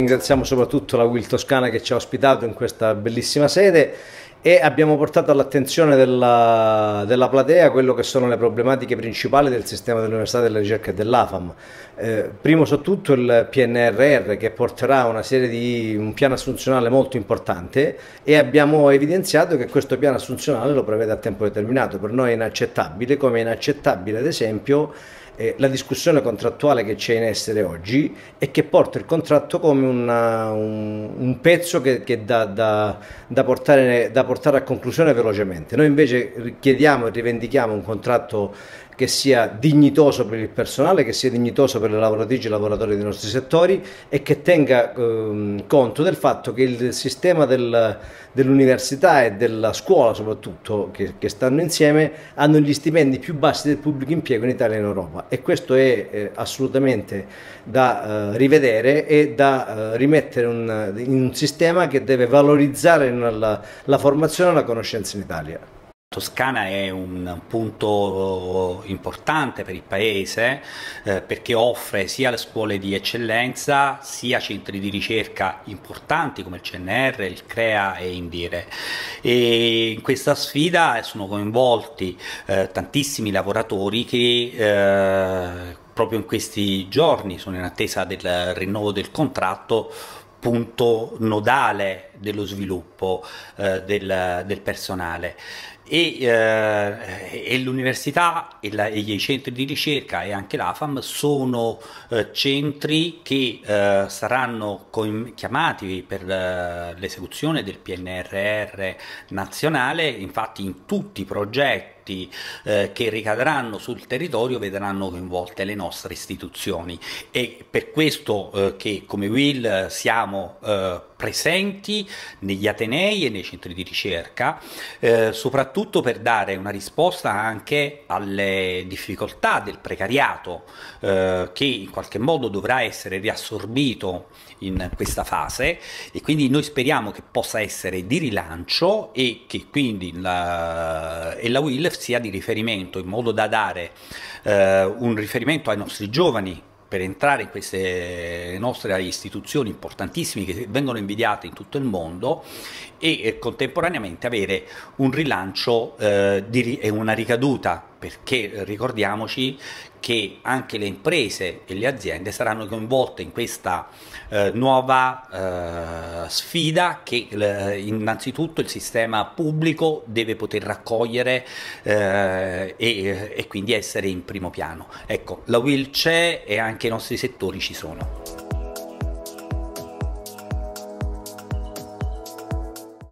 Ringraziamo soprattutto la Will Toscana che ci ha ospitato in questa bellissima sede e abbiamo portato all'attenzione della, della, platea quello che sono le problematiche principali del sistema dell'Università della Ricerca e dell'AFAM. Eh, primo su tutto il PNRR che porterà una serie di, un piano assunzionale molto importante e abbiamo evidenziato che questo piano assunzionale lo prevede a tempo determinato. Per noi è inaccettabile, come è inaccettabile ad esempio eh, la discussione contrattuale che c'è in essere oggi e che porta il contratto come una, eh, un, un, pezzo che, che da, da, da, portare, da portare a conclusione velocemente. Noi invece chiediamo e rivendichiamo un contratto che sia dignitoso per il personale, che sia dignitoso per le lavoratrici e i lavoratori dei nostri settori e che tenga ehm, conto del fatto che il sistema del, dell'università e della scuola soprattutto, che, che, stanno insieme, hanno gli stipendi più bassi del pubblico impiego in Italia e in Europa e questo è eh, assolutamente da eh, rivedere e da eh, rimettere un, in un sistema che deve valorizzare la, la formazione e la conoscenza in Italia. Toscana è un punto eh, importante per il paese eh, perché offre sia le scuole di eccellenza sia centri di ricerca importanti come il CNR, il CREA e Indire. E in questa sfida sono coinvolti eh, tantissimi lavoratori che eh, proprio in questi giorni sono in attesa del rinnovo del contratto punto nodale dello sviluppo eh, del, del, personale. E, eh, e l'università e, la, e, i centri di ricerca e anche l'AFAM sono eh, centri che eh, saranno chiamati per eh, l'esecuzione del PNRR nazionale, infatti in tutti i progetti eh, che ricadranno sul territorio vedranno coinvolte le nostre istituzioni e per questo che come Will siamo presenti negli atenei e nei centri di ricerca, eh, soprattutto per dare una risposta anche alle difficoltà del precariato eh, che in qualche modo dovrà essere riassorbito in questa fase e quindi noi speriamo che possa essere di rilancio e che quindi la, e la WILF sia di riferimento in modo da dare eh, un riferimento ai nostri giovani per entrare in queste nostre istituzioni importantissime che vengono invidiate in tutto il mondo e eh, contemporaneamente avere un rilancio eh, di, e una ricaduta perché ricordiamoci che anche le imprese e le aziende saranno coinvolte in questa eh, nuova eh, sfida che eh, innanzitutto il sistema pubblico deve poter raccogliere eh, e, e, quindi essere in primo piano. Ecco, la will c'è e anche i nostri settori ci sono.